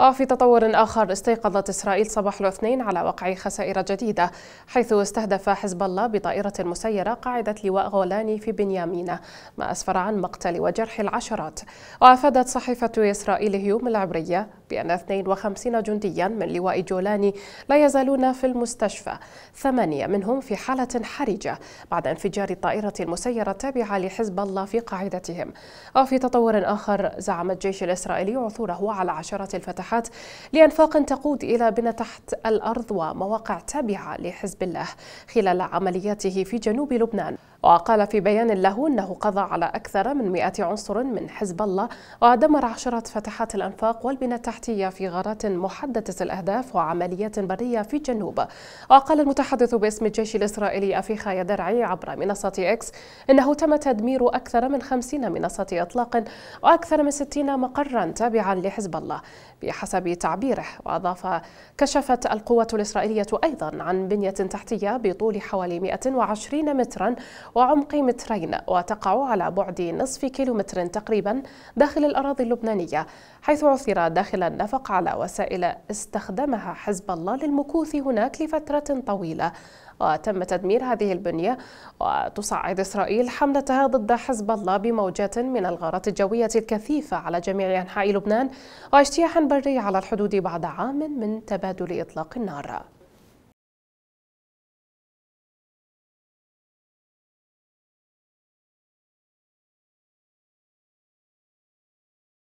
وفي آه، تطور آخر استيقظت إسرائيل صباح الاثنين على وقع خسائر جديدة حيث استهدف حزب الله بطائرة مسيرة قاعدة لواء غولاني في بنيامين ما أسفر عن مقتل وجرح العشرات وأفادت صحيفة إسرائيل هيوم العبرية بأن 52 جنديا من لواء جولاني لا يزالون في المستشفى ثمانية منهم في حالة حرجة بعد انفجار الطائرة المسيرة التابعة لحزب الله في قاعدتهم وفي تطور آخر زعم الجيش الإسرائيلي عثوره على عشرة الفتحات لأنفاق تقود إلى بنى تحت الأرض ومواقع تابعة لحزب الله خلال عملياته في جنوب لبنان وقال في بيان له أنه قضى على أكثر من 100 عنصر من حزب الله ودمر عشرة فتحات الأنفاق والبنى التحتية في غارات محددة الأهداف وعمليات برية في الجنوب وقال المتحدث باسم الجيش الإسرائيلي أفيخا يدرعي عبر منصة إكس إنه تم تدمير أكثر من 50 منصة إطلاق وأكثر من 60 مقرا تابعا لحزب الله بحسب تعبيره وأضاف كشفت القوة الإسرائيلية أيضا عن بنية تحتية بطول حوالي 120 مترا وعمق مترين وتقع على بعد نصف كيلومتر تقريبا داخل الأراضي اللبنانية حيث عثر داخل النفق على وسائل استخدمها حزب الله للمكوث هناك لفترة طويلة وتم تدمير هذه البنية وتصعد إسرائيل حملتها ضد حزب الله بموجات من الغارات الجوية الكثيفة على جميع أنحاء لبنان واجتياح بري على الحدود بعد عام من تبادل إطلاق النار